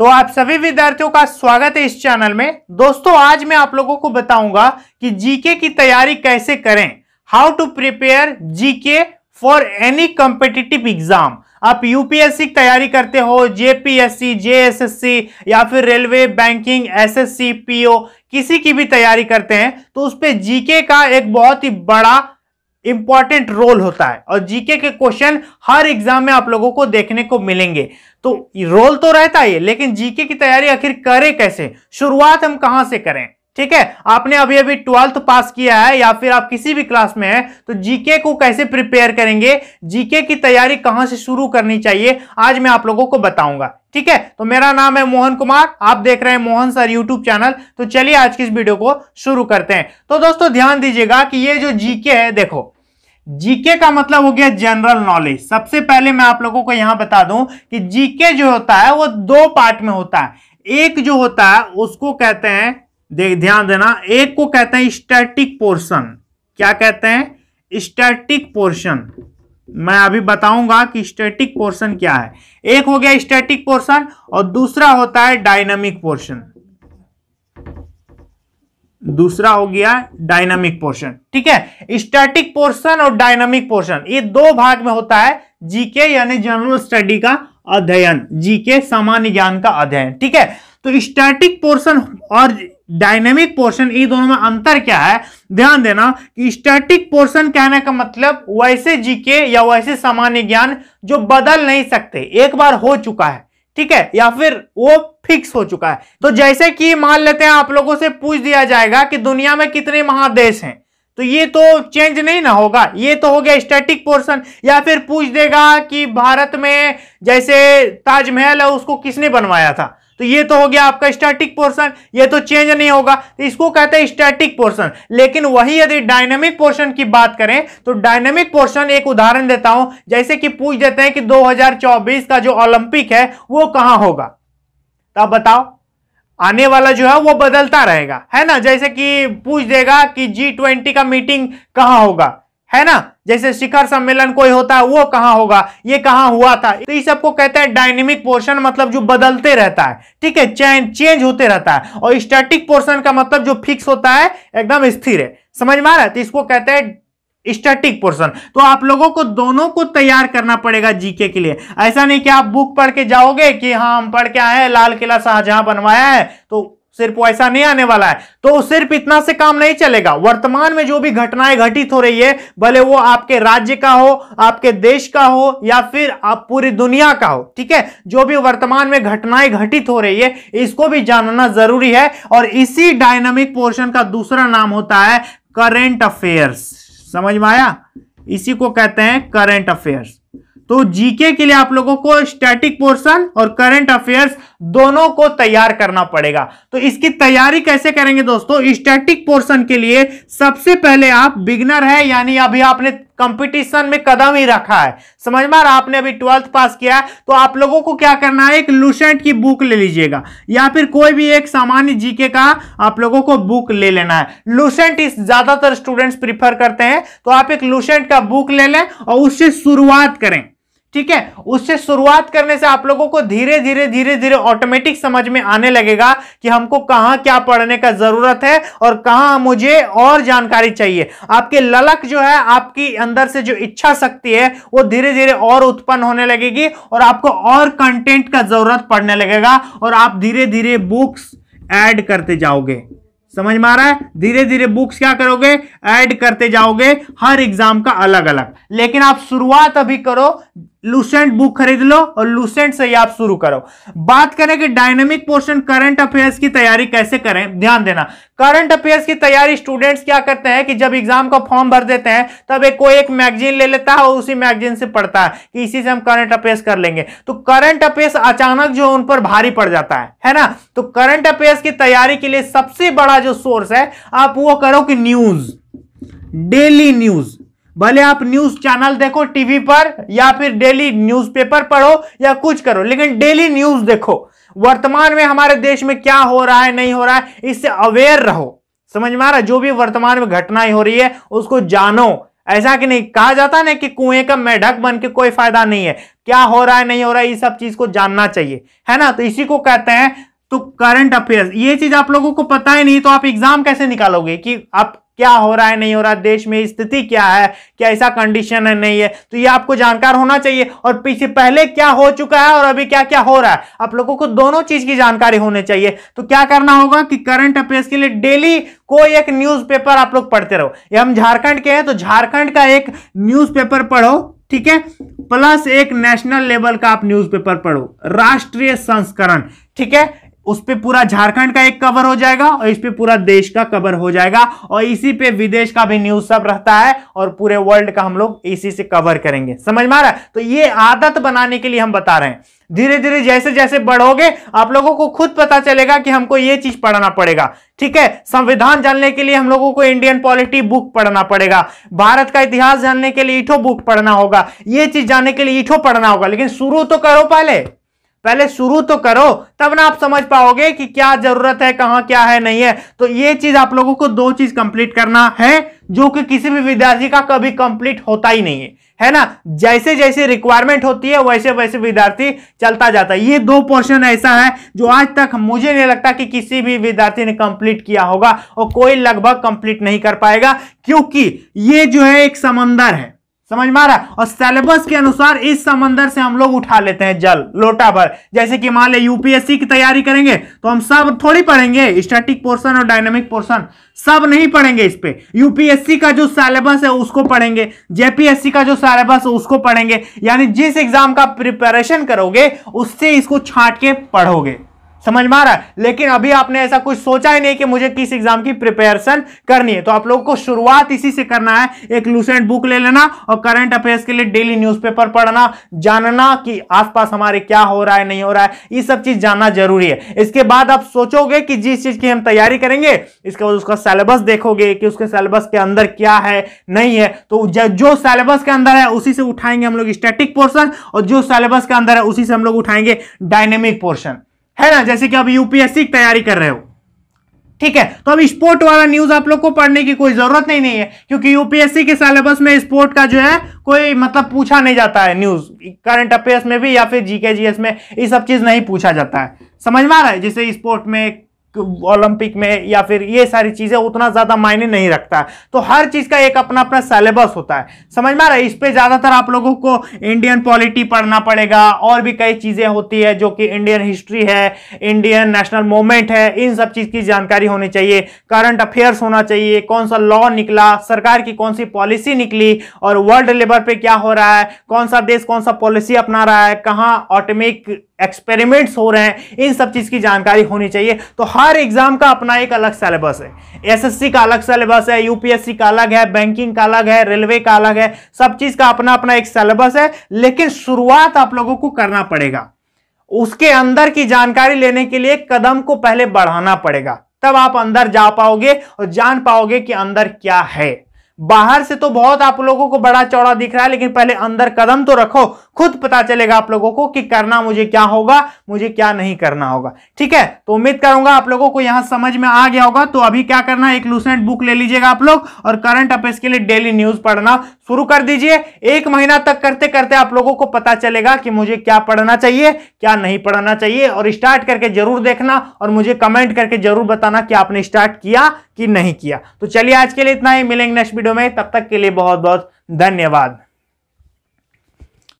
तो आप सभी विद्यार्थियों का स्वागत है इस चैनल में दोस्तों आज मैं आप लोगों को बताऊंगा कि जीके की तैयारी कैसे करें how to prepare GK for any competitive exam आप यूपीएससी की तैयारी करते हो जेपीएससी जेएसएससी या फिर रेलवे बैंकिंग एसएससी पीओ किसी की भी तैयारी करते हैं तो उस पर जीके का एक बहुत ही बड़ा इंपॉर्टेंट रोल होता है और जीके के क्वेश्चन हर एग्जाम में आप लोगों को देखने को मिलेंगे तो रोल तो रहता ही है लेकिन जीके की तैयारी आखिर करें कैसे शुरुआत हम कहां से करें ठीक है आपने अभी अभी ट्वेल्थ पास किया है या फिर आप किसी भी क्लास में हैं तो जीके को कैसे प्रिपेयर करेंगे जीके की तैयारी कहां से शुरू करनी चाहिए आज मैं आप लोगों को बताऊंगा ठीक है तो मेरा नाम है मोहन कुमार आप देख रहे हैं मोहन सर यूट्यूब चैनल तो चलिए आज की इस वीडियो को शुरू करते हैं तो दोस्तों ध्यान दीजिएगा कि ये जो जीके है देखो जीके का मतलब हो गया जनरल नॉलेज सबसे पहले मैं आप लोगों को यहां बता दूं कि जीके जो होता है वो दो पार्ट में होता है एक जो होता है उसको कहते हैं देख ध्यान देना एक को कहते हैं स्टैटिक पोर्शन क्या कहते हैं स्टैटिक पोर्शन मैं अभी बताऊंगा कि स्टैटिक पोर्शन क्या है एक हो गया स्टैटिक पोर्शन और दूसरा होता है डायनामिक पोर्शन दूसरा हो गया डायनामिक पोर्शन ठीक है स्टैटिक पोर्शन और डायनामिक पोर्शन ये दो भाग में होता है जीके यानी जनरल स्टडी का अध्ययन जीके सामान्य ज्ञान का अध्ययन ठीक है तो स्टैटिक पोर्शन और डायनेमिक पोर्शन ये दोनों में अंतर क्या है ध्यान देना कि स्टैटिक पोर्शन कहने का मतलब वैसे जीके या वैसे सामान्य ज्ञान जो बदल नहीं सकते एक बार हो चुका है ठीक है या फिर वो फिक्स हो चुका है तो जैसे कि मान लेते हैं आप लोगों से पूछ दिया जाएगा कि दुनिया में कितने महादेश हैं तो ये तो चेंज नहीं ना होगा ये तो हो गया स्टैटिक पोर्शन या फिर पूछ देगा कि भारत में जैसे ताजमहल है उसको किसने बनवाया था तो ये तो हो गया आपका स्टैटिक पोर्शन ये तो चेंज नहीं होगा तो इसको कहते हैं स्टैटिक पोर्शन लेकिन वही यदि डायनेमिक पोर्शन की बात करें तो डायनेमिक पोर्शन एक उदाहरण देता हूं जैसे कि पूछ देते हैं कि 2024 का जो ओलंपिक है वो कहां होगा तो बताओ आने वाला जो है वो बदलता रहेगा है ना जैसे कि पूछ देगा कि जी ट्वेंटी का मीटिंग कहां होगा है ना जैसे शिखर सम्मेलन कोई होता है वो कहा होगा ये कहा हुआ था तो इस सबको कहते हैं डायनेमिक पोर्शन मतलब जो बदलते रहता है ठीक है चेंज चेंज होते रहता है और स्टैटिक पोर्शन का मतलब जो फिक्स होता है एकदम स्थिर है समझ में आ रहा है तो इसको कहते हैं स्टैटिक पोर्शन तो आप लोगों को दोनों को तैयार करना पड़ेगा जीके के लिए ऐसा नहीं कि आप बुक पढ़ के जाओगे कि हाँ हम पढ़ के आए हैं लाल किला शाहजहां बनवाया है तो सिर्फ ऐसा नहीं आने वाला है तो सिर्फ इतना से काम नहीं चलेगा वर्तमान में जो भी घटनाएं घटित हो रही है भले वो आपके राज्य का हो आपके देश का हो या फिर आप पूरी दुनिया का हो ठीक है जो भी वर्तमान में घटनाएं घटित हो रही है इसको भी जानना जरूरी है और इसी डायनामिक पोर्शन का दूसरा नाम होता है करेंट अफेयर्स समझ में आया इसी को कहते हैं करेंट अफेयर्स तो जीके के लिए आप लोगों को स्टैटिक पोर्शन और करंट अफेयर्स दोनों को तैयार करना पड़ेगा तो इसकी तैयारी कैसे करेंगे दोस्तों स्टैटिक पोर्शन के लिए सबसे पहले आप बिगनर है यानी अभी आपने कंपटीशन में कदम ही रखा है समझ में आपने अभी ट्वेल्थ पास किया है तो आप लोगों को क्या करना है एक लूसेंट की बुक ले लीजिएगा या फिर कोई भी एक सामान्य जीके का आप लोगों को बुक ले लेना है लूसेंट इस ज्यादातर स्टूडेंट्स प्रीफर करते हैं तो आप एक लूसेंट का बुक ले लें और उससे शुरुआत करें ठीक है उससे शुरुआत करने से आप लोगों को धीरे धीरे धीरे धीरे ऑटोमेटिक समझ में आने लगेगा कि हमको कहाँ क्या पढ़ने का जरूरत है और कहाँ मुझे और जानकारी चाहिए आपके ललक जो है आपकी अंदर से जो इच्छा शक्ति है वो धीरे धीरे और उत्पन्न होने लगेगी और आपको और कंटेंट का जरूरत पड़ने लगेगा और आप धीरे धीरे बुक्स एड करते जाओगे समझ में आ रहा है धीरे धीरे बुक्स क्या करोगे ऐड करते जाओगे हर एग्जाम का अलग अलग लेकिन आप शुरुआत अभी करो लूसेंट बुक खरीद लो और लूसेंट से ही आप शुरू करो बात करें कि डायनेमिक पोर्शन करंट अफेयर्स की तैयारी कैसे करें ध्यान देना करंट अफेयर्स की तैयारी स्टूडेंट्स क्या करते हैं कि जब एग्जाम का फॉर्म भर देते हैं तब एक कोई एक मैगजीन ले लेता है और उसी मैगजीन से पढ़ता है कि इसी से हम करंट अफेयर्स कर लेंगे तो करंट अफेयर्स अचानक जो उन पर भारी पड़ जाता है है ना तो करंट अफेयर्स की तैयारी के लिए सबसे बड़ा जो सोर्स है आप वो करो कि न्यूज डेली न्यूज भले आप न्यूज चैनल देखो टीवी पर या फिर डेली न्यूज़पेपर पढ़ो या कुछ करो लेकिन डेली न्यूज देखो वर्तमान में हमारे देश में क्या हो रहा है नहीं हो रहा है इससे अवेयर रहो समझ में आ रहा जो भी वर्तमान में घटनाएं हो रही है उसको जानो ऐसा कि नहीं कहा जाता ना कि कुएं का मेढक बन के कोई फायदा नहीं है क्या हो रहा है नहीं हो रहा है ये सब चीज को जानना चाहिए है ना तो इसी को कहते हैं तो करंट अफेयर्स ये चीज आप लोगों को पता ही नहीं तो आप एग्जाम कैसे निकालोगे कि आप क्या हो रहा है नहीं हो रहा है देश में स्थिति क्या है क्या ऐसा कंडीशन है नहीं है तो ये आपको जानकार होना चाहिए और पीछे पहले क्या हो चुका है और अभी क्या क्या हो रहा है आप लोगों को दोनों चीज की जानकारी होनी चाहिए तो क्या करना होगा कि करंट अफेयर्स के लिए डेली कोई एक न्यूज आप लोग पढ़ते रहो ये हम झारखंड के हैं तो झारखंड का एक न्यूज पढ़ो ठीक है प्लस एक नेशनल लेवल का आप न्यूज़पेपर पढ़ो राष्ट्रीय संस्करण ठीक है उस पर पूरा झारखंड का एक कवर हो जाएगा और इस पर पूरा देश का कवर हो जाएगा और इसी पे विदेश का भी न्यूज सब रहता है और पूरे वर्ल्ड का हम लोग इसी से कवर करेंगे समझ में आ रहा है तो ये आदत बनाने के लिए हम बता रहे हैं धीरे धीरे जैसे जैसे बढ़ोगे आप लोगों को खुद पता चलेगा कि हमको ये चीज पढ़ना पड़ेगा ठीक है संविधान जानने के लिए हम लोगों को इंडियन पॉलिटी बुक पढ़ना पड़ेगा भारत का इतिहास जानने के लिए इठो बुक पढ़ना होगा ये चीज जानने के लिए इठो पढ़ना होगा लेकिन शुरू तो करो पहले पहले शुरू तो करो तब ना आप समझ पाओगे कि क्या जरूरत है कहाँ क्या है नहीं है तो ये चीज आप लोगों को दो चीज कंप्लीट करना है जो कि किसी भी विद्यार्थी का कभी कंप्लीट होता ही नहीं है है ना जैसे जैसे रिक्वायरमेंट होती है वैसे वैसे विद्यार्थी चलता जाता है ये दो पोर्शन ऐसा है जो आज तक मुझे नहीं लगता कि किसी भी विद्यार्थी ने कंप्लीट किया होगा और कोई लगभग कंप्लीट नहीं कर पाएगा क्योंकि ये जो है एक समंदर है समझ में आ रहा और सिलेबस के अनुसार इस समंदर से हम लोग उठा लेते हैं जल लोटा भर जैसे कि मान ले यूपीएससी की तैयारी करेंगे तो हम सब थोड़ी पढ़ेंगे स्टैटिक पोर्शन और डायनामिक पोर्शन सब नहीं पढ़ेंगे इस पे यूपीएससी का जो सिलेबस है उसको पढ़ेंगे जेपीएससी का जो सिलेबस है उसको पढ़ेंगे यानी जिस एग्जाम का प्रिपरेशन करोगे उससे इसको छाट के पढ़ोगे समझ में आ रहा है लेकिन अभी आपने ऐसा कुछ सोचा ही नहीं कि मुझे किस एग्जाम की प्रिपेरेशन करनी है तो आप लोगों को शुरुआत इसी से करना है एक लूसेंट बुक ले लेना और करंट अफेयर्स के लिए डेली न्यूज़पेपर पढ़ना जानना कि आसपास हमारे क्या हो रहा है नहीं हो रहा है ये सब चीज जानना जरूरी है इसके बाद आप सोचोगे कि जिस चीज की हम तैयारी करेंगे इसके बाद उसका सिलेबस देखोगे कि उसके सिलेबस के अंदर क्या है नहीं है तो जो सिलेबस के अंदर है उसी से उठाएंगे हम लोग स्टेटिक पोर्शन और जो सिलेबस के अंदर है उसी से हम लोग उठाएंगे डायनेमिक पोर्शन है ना जैसे कि आप यूपीएससी की तैयारी कर रहे हो ठीक है तो अब स्पोर्ट वाला न्यूज आप लोग को पढ़ने की कोई जरूरत नहीं, नहीं है क्योंकि यूपीएससी के सिलेबस में स्पोर्ट का जो है कोई मतलब पूछा नहीं जाता है न्यूज करंट अफेयर्स में भी या फिर जीके जीएस में ये सब चीज नहीं पूछा जाता है समझ में आ रहा है जैसे स्पोर्ट में ओलंपिक में या फिर ये सारी चीज़ें उतना ज़्यादा मायने नहीं रखता है तो हर चीज़ का एक अपना अपना सिलेबस होता है समझ में आ रहा है इस पर ज़्यादातर आप लोगों को इंडियन पॉलिटी पढ़ना पड़ेगा और भी कई चीज़ें होती है जो कि इंडियन हिस्ट्री है इंडियन नेशनल मूवमेंट है इन सब चीज़ की जानकारी होनी चाहिए करंट अफेयर्स होना चाहिए कौन सा लॉ निकला सरकार की कौन सी पॉलिसी निकली और वर्ल्ड लेवल पर क्या हो रहा है कौन सा देश कौन सा पॉलिसी अपना रहा है कहाँ ऑटोमिक एक्सपेरिमेंट्स हो रहे हैं इन सब चीज़ की जानकारी होनी चाहिए तो हर एग्जाम का अपना एक अलग सिलेबस है एसएससी का अलग सिलेबस है यूपीएससी का अलग है बैंकिंग का अलग है रेलवे का अलग है सब चीज़ का अपना अपना एक सिलेबस है लेकिन शुरुआत आप लोगों को करना पड़ेगा उसके अंदर की जानकारी लेने के लिए कदम को पहले बढ़ाना पड़ेगा तब आप अंदर जा पाओगे और जान पाओगे कि अंदर क्या है बाहर से तो बहुत आप लोगों को बड़ा चौड़ा दिख रहा है लेकिन पहले अंदर कदम तो रखो खुद पता चलेगा आप लोगों को कि करना मुझे क्या होगा मुझे क्या नहीं करना होगा ठीक है तो उम्मीद करूंगा आप लोगों को यहां समझ में आ गया होगा तो अभी क्या करना एक लूसेंट बुक ले लीजिएगा आप लोग और करंट अफेयर्स के लिए डेली न्यूज पढ़ना शुरू कर दीजिए एक महीना तक करते करते आप लोगों को पता चलेगा कि मुझे क्या पढ़ना चाहिए क्या नहीं पढ़ना चाहिए और स्टार्ट करके जरूर देखना और मुझे कमेंट करके जरूर बताना कि आपने स्टार्ट किया कि नहीं किया तो चलिए आज के लिए इतना ही मिलेंगे नेक्स्ट वीडियो में तब तक के लिए बहुत बहुत धन्यवाद